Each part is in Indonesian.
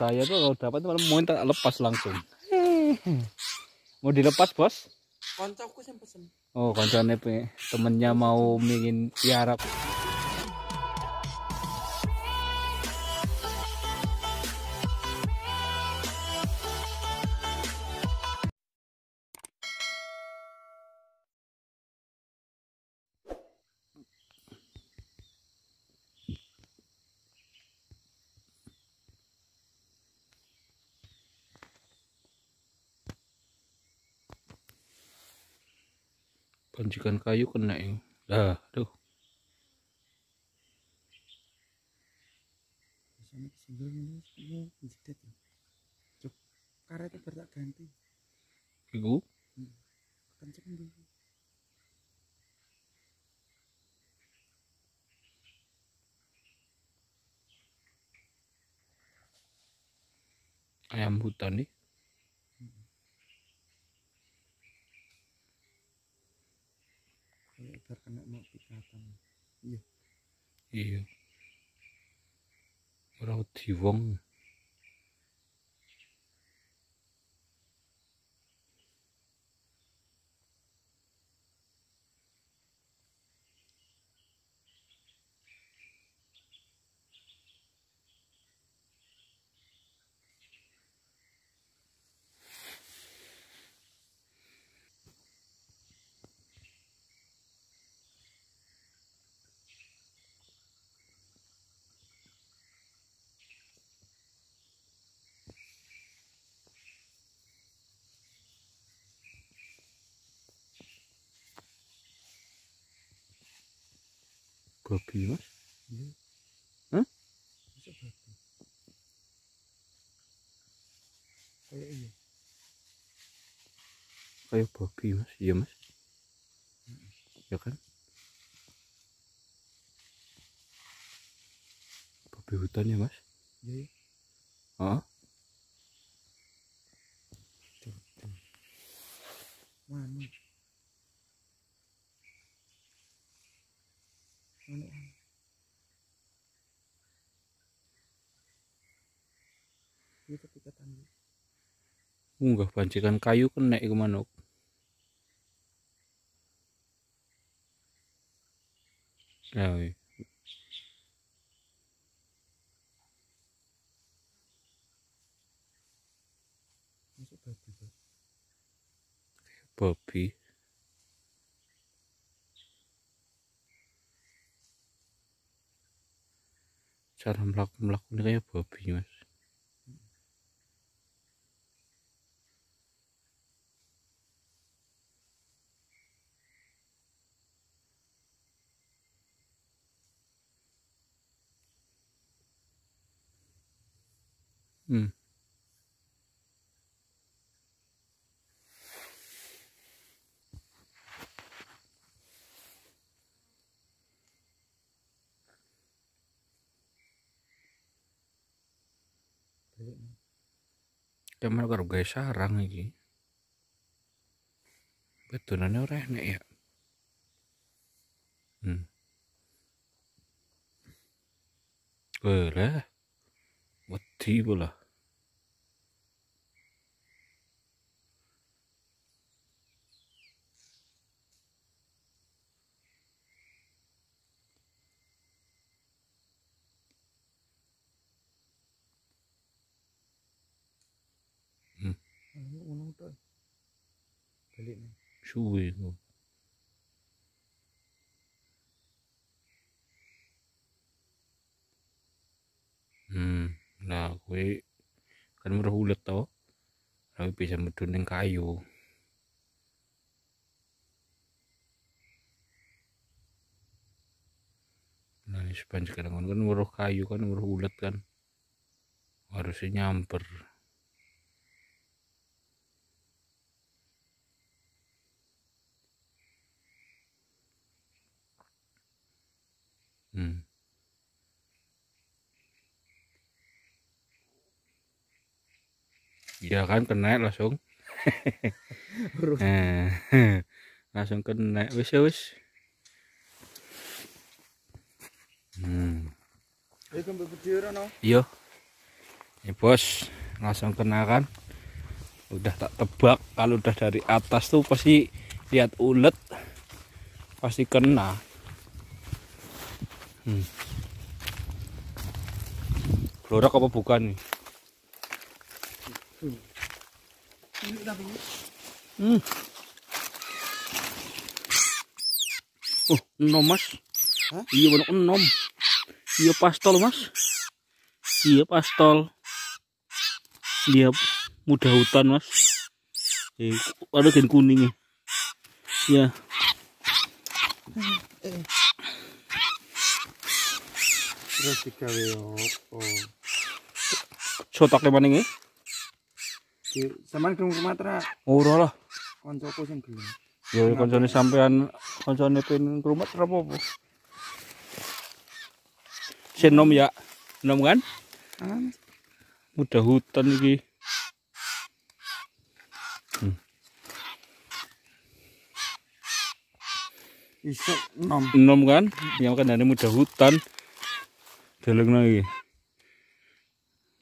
saya tuh kalau dapat malah mau tak lepas langsung mau dilepas bos koncoku sempet oh konconya temennya mau bikin tiarap Panjikan kayu kena yang. Dah, aduh. Karet itu tak ganti. Kegu? Hmm, kenceng dulu. ayam hutan nih jar kena mau pikatan iya iya ora wedi wong babi mas iya. Kayak iya. Kayak babi mas, iya mas. Ya kan? Babi hutan ya mas? Iya. Ah? Manu. gitu ketika tangan munggah bancikan kayu kena iku manuk ya Bobi. babi cara melakukan melakukan kayak babi mas Hmm. Cuman karo gawe sarang iki. Bedonane ora enak ya. Hmm. Wah, wedi pula. balik nih suwe kok Hmm, nah kue kan merah ulet tau. Tapi bisa mudun kayu. Nah, sepanjang sekarang kan merah kayu kan merah ulet kan. Harusnya nyamper. iya kan kena langsung nah, langsung kena wis ya, wis hmm. iya ini eh, bos langsung kena kan udah tak tebak kalau udah dari atas tuh pasti lihat ulet pasti kena hmm. Glorak apa bukan nih Hmm. Oh, nomas Iya benar enom. Iya pastol mas. Iya pastol. iya mudah hutan mas. Eh, ada gen kuningnya. Ya. Terus tiga leo. Oh. oh. Sotak lemaning eh? di zaman gedung Sumatera ora lah koncoku sing gelem ya, ya koncone sampean koncone pin rumah apa apa senom ya Senom kan An? mudah hutan iki hmm. Isuk Isok nom. Nom kan, yang kan dari mudah hutan. Deleng lagi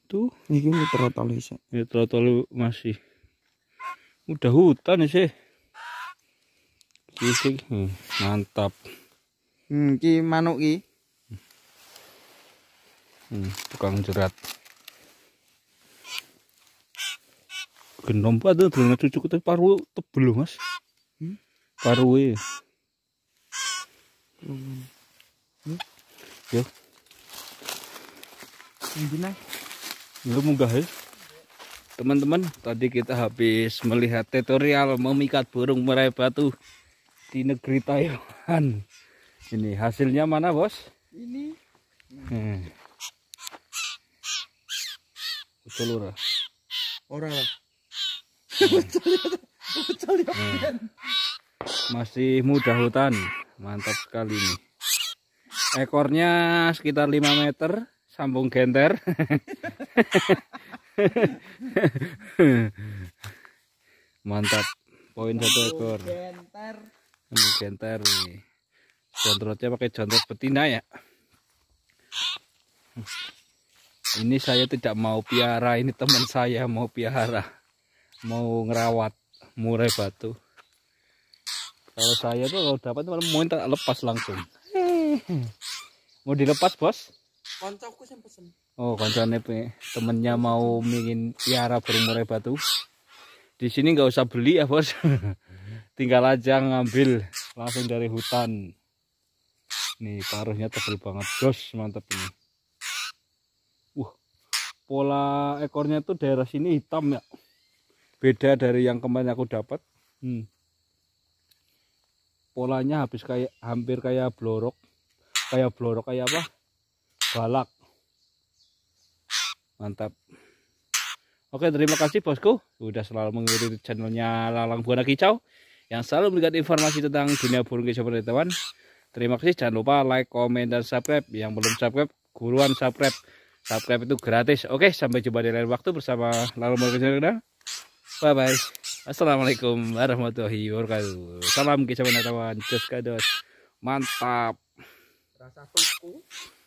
itu ini trotol sih, ya trotol masih udah hutan sih iki gitu, hmm, mantap hmm ki, manuk iki hmm, tukang jerat genom ada dulu cucuk tapi paru tebel mas hmm? paru ya hmm. yo Ini belum eh. teman-teman tadi kita habis melihat tutorial memikat burung merai batu di negeri Taiwan ini hasilnya mana bos ini hmm. betul ora ora hmm. ya. ya, hmm. masih mudah hutan mantap sekali ini ekornya sekitar 5 meter sambung genter mantap poin satu ekor sambung genter nih pakai jontrot betina ya ini saya tidak mau piara ini teman saya mau piara mau ngerawat murai batu kalau saya tuh kalau dapat malah mau lepas langsung mau dilepas bos Koncoku sing pesen. Oh, koncone temennya mau mingin tiara murai batu. Di sini nggak usah beli ya, Bos. Tinggal aja ngambil langsung dari hutan. Nih, paruhnya tebal banget, Bos. mantep ini. Uh, pola ekornya tuh daerah sini hitam ya. Beda dari yang kemarin aku dapat. Hmm. Polanya habis kayak hampir kayak blorok. Kayak blorok kayak apa? balak mantap oke terima kasih bosku udah selalu mengikuti channelnya Lalang Buana Kicau yang selalu memberikan informasi tentang dunia burung kicau teman terima kasih jangan lupa like komen dan subscribe yang belum subscribe guruan subscribe subscribe itu gratis oke sampai jumpa di lain waktu bersama Lalang Buana Kicau bye bye Assalamualaikum warahmatullahi wabarakatuh salam kicau penetawan teman kados mantap rasa suku